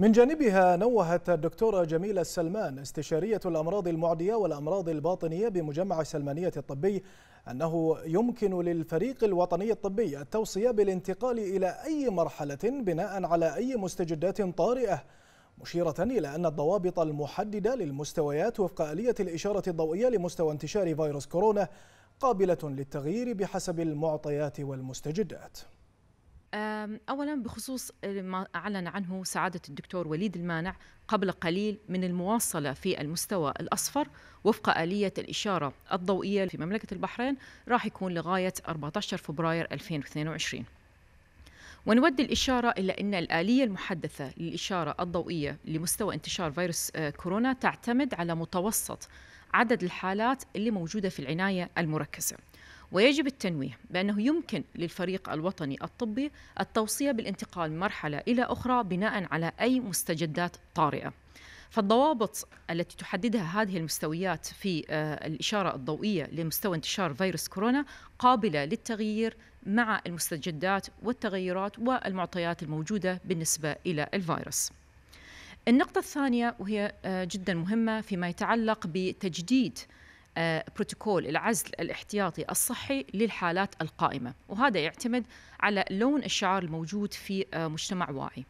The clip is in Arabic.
من جانبها نوهت الدكتورة جميلة السلمان استشارية الأمراض المعدية والأمراض الباطنية بمجمع السلمانية الطبي أنه يمكن للفريق الوطني الطبي التوصية بالانتقال إلى أي مرحلة بناء على أي مستجدات طارئة مشيرة إلى أن الضوابط المحددة للمستويات وفق آلية الإشارة الضوئية لمستوى انتشار فيروس كورونا قابلة للتغيير بحسب المعطيات والمستجدات أولا بخصوص ما أعلن عنه سعادة الدكتور وليد المانع قبل قليل من المواصلة في المستوى الأصفر وفق آلية الإشارة الضوئية في مملكة البحرين راح يكون لغاية 14 فبراير 2022 ونود الإشارة إلى أن الآلية المحدثة للإشارة الضوئية لمستوى انتشار فيروس آه، كورونا تعتمد على متوسط عدد الحالات اللي موجودة في العناية المركزة ويجب التنويه بأنه يمكن للفريق الوطني الطبي التوصية بالانتقال من مرحلة إلى أخرى بناء على أي مستجدات طارئة فالضوابط التي تحددها هذه المستويات في آه، الإشارة الضوئية لمستوى انتشار فيروس كورونا قابلة للتغيير مع المستجدات والتغيرات والمعطيات الموجودة بالنسبة إلى الفيروس النقطة الثانية وهي آه، جدا مهمة فيما يتعلق بتجديد آه، بروتوكول العزل الاحتياطي الصحي للحالات القائمه وهذا يعتمد على لون الشعار الموجود في آه، مجتمع واعي